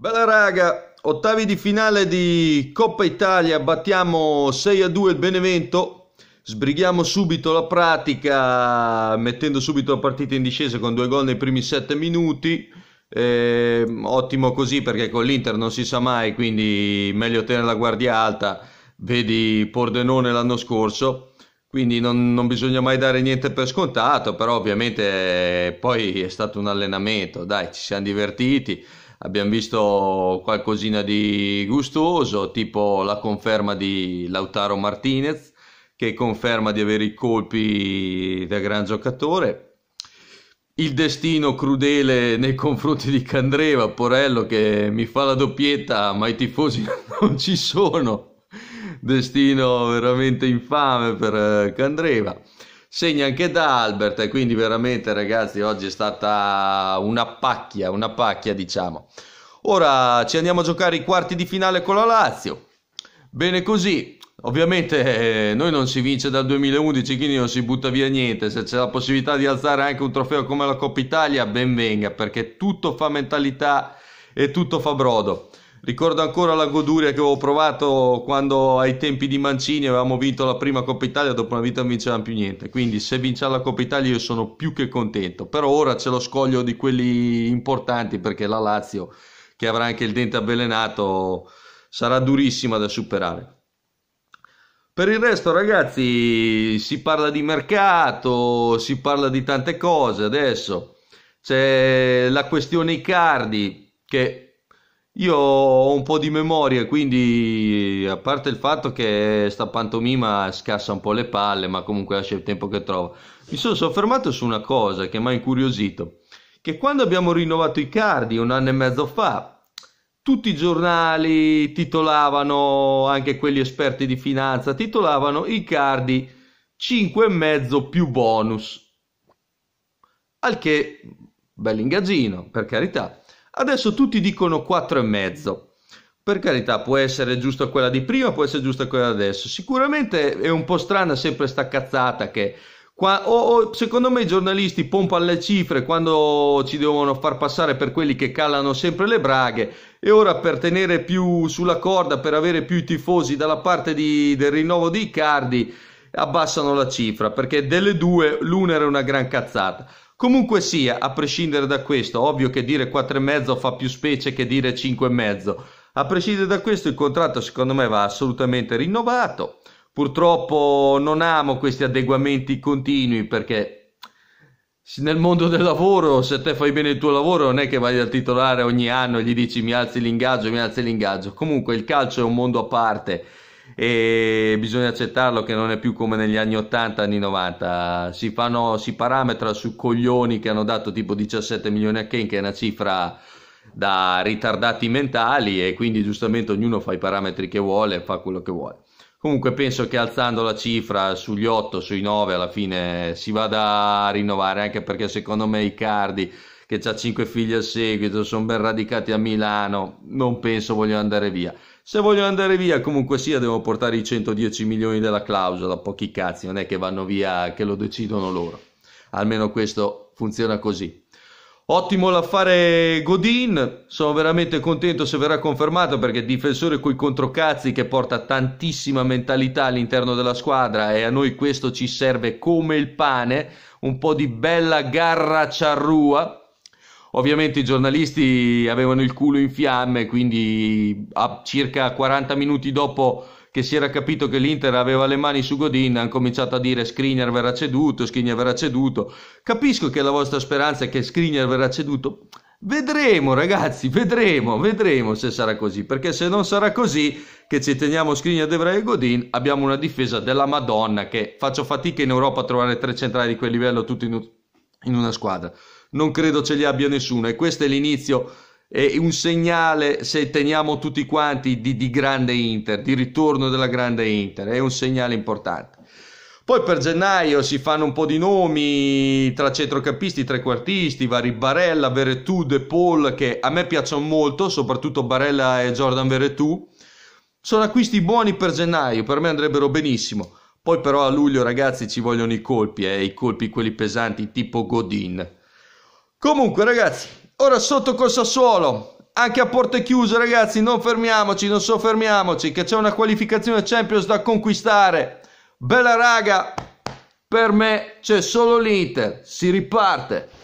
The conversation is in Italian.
Bella raga, ottavi di finale di Coppa Italia, battiamo 6 a 2 il Benevento, sbrighiamo subito la pratica mettendo subito la partita in discesa con due gol nei primi 7 minuti, eh, ottimo così perché con l'Inter non si sa mai, quindi meglio tenere la guardia alta, vedi Pordenone l'anno scorso, quindi non, non bisogna mai dare niente per scontato, però ovviamente eh, poi è stato un allenamento, dai ci siamo divertiti abbiamo visto qualcosina di gustoso, tipo la conferma di Lautaro Martinez, che conferma di avere i colpi da gran giocatore. Il destino crudele nei confronti di Candreva, Porello che mi fa la doppietta, ma i tifosi non ci sono. Destino veramente infame per eh, Candreva segna anche da Albert e quindi veramente ragazzi oggi è stata una pacchia, una pacchia diciamo. Ora ci andiamo a giocare i quarti di finale con la Lazio. Bene così, Ovviamente eh, noi non si vince dal 2011, quindi non si butta via niente. Se c'è la possibilità di alzare anche un trofeo come la Coppa Italia, ben venga, perché tutto fa mentalità e tutto fa brodo. Ricordo ancora la goduria che avevo provato quando ai tempi di Mancini avevamo vinto la prima Coppa Italia, dopo una vita non vincevamo più niente. Quindi se vinciamo la Coppa Italia io sono più che contento. Però ora c'è lo scoglio di quelli importanti perché la Lazio, che avrà anche il dente avvelenato, sarà durissima da superare. Per il resto, ragazzi, si parla di mercato, si parla di tante cose adesso. C'è la questione Icardi che io ho un po' di memoria, quindi a parte il fatto che sta pantomima scassa un po' le palle, ma comunque lascia il tempo che trova, mi sono soffermato su una cosa che mi ha incuriosito, che quando abbiamo rinnovato i cardi un anno e mezzo fa, tutti i giornali titolavano, anche quelli esperti di finanza, titolavano i cardi 5 e mezzo più bonus. Al che, bell'ingaggino, per carità. Adesso tutti dicono 4,5. Per carità, può essere giusta quella di prima, può essere giusta quella di adesso. Sicuramente è un po' strana sempre sta cazzata che Qua, o, o, secondo me i giornalisti pompano le cifre quando ci devono far passare per quelli che calano sempre le braghe e ora per tenere più sulla corda, per avere più tifosi dalla parte di, del rinnovo di Icardi, abbassano la cifra perché delle due l'una era una gran cazzata. Comunque sia, a prescindere da questo, ovvio che dire e mezzo fa più specie che dire e mezzo. A prescindere da questo, il contratto secondo me va assolutamente rinnovato. Purtroppo non amo questi adeguamenti continui perché nel mondo del lavoro, se te fai bene il tuo lavoro, non è che vai dal titolare ogni anno e gli dici mi alzi l'ingaggio, mi alzi l'ingaggio. Comunque il calcio è un mondo a parte e bisogna accettarlo che non è più come negli anni 80, anni 90, si, fanno, si parametra su coglioni che hanno dato tipo 17 milioni a Kane che è una cifra da ritardati mentali e quindi giustamente ognuno fa i parametri che vuole e fa quello che vuole. Comunque penso che alzando la cifra sugli 8, sui 9 alla fine si vada a rinnovare, anche perché secondo me i Cardi che ha 5 figli a seguito, sono ben radicati a Milano, non penso vogliono andare via. Se vogliono andare via, comunque sia, devono portare i 110 milioni della clausola, pochi cazzi, non è che vanno via, che lo decidono loro. Almeno questo funziona così. Ottimo l'affare Godin, sono veramente contento se verrà confermato perché difensore coi controcazzi che porta tantissima mentalità all'interno della squadra e a noi questo ci serve come il pane, un po' di bella garra charrua Ovviamente i giornalisti avevano il culo in fiamme, quindi a circa 40 minuti dopo che si era capito che l'Inter aveva le mani su Godin, hanno cominciato a dire Skriniar verrà ceduto, Skriniar verrà ceduto. Capisco che la vostra speranza è che Skriniar verrà ceduto. Vedremo ragazzi, vedremo, vedremo se sarà così, perché se non sarà così che ci teniamo Skriniar, Devra e Godin, abbiamo una difesa della Madonna che faccio fatica in Europa a trovare tre centrali di quel livello tutti in in una squadra. Non credo ce li abbia nessuno e questo è l'inizio, è un segnale, se teniamo tutti quanti, di, di grande Inter, di ritorno della grande Inter, è un segnale importante. Poi per gennaio si fanno un po' di nomi tra centrocampisti, trequartisti, vari Barella, Veretù, De Paul, che a me piacciono molto, soprattutto Barella e Jordan Veretù. Sono acquisti buoni per gennaio, per me andrebbero benissimo. Poi però a luglio ragazzi ci vogliono i colpi, eh, i colpi quelli pesanti tipo Godin. Comunque ragazzi, ora sotto col Sassuolo, anche a porte chiuse ragazzi, non fermiamoci, non soffermiamoci, che c'è una qualificazione Champions da conquistare. Bella raga, per me c'è solo l'Inter, si riparte.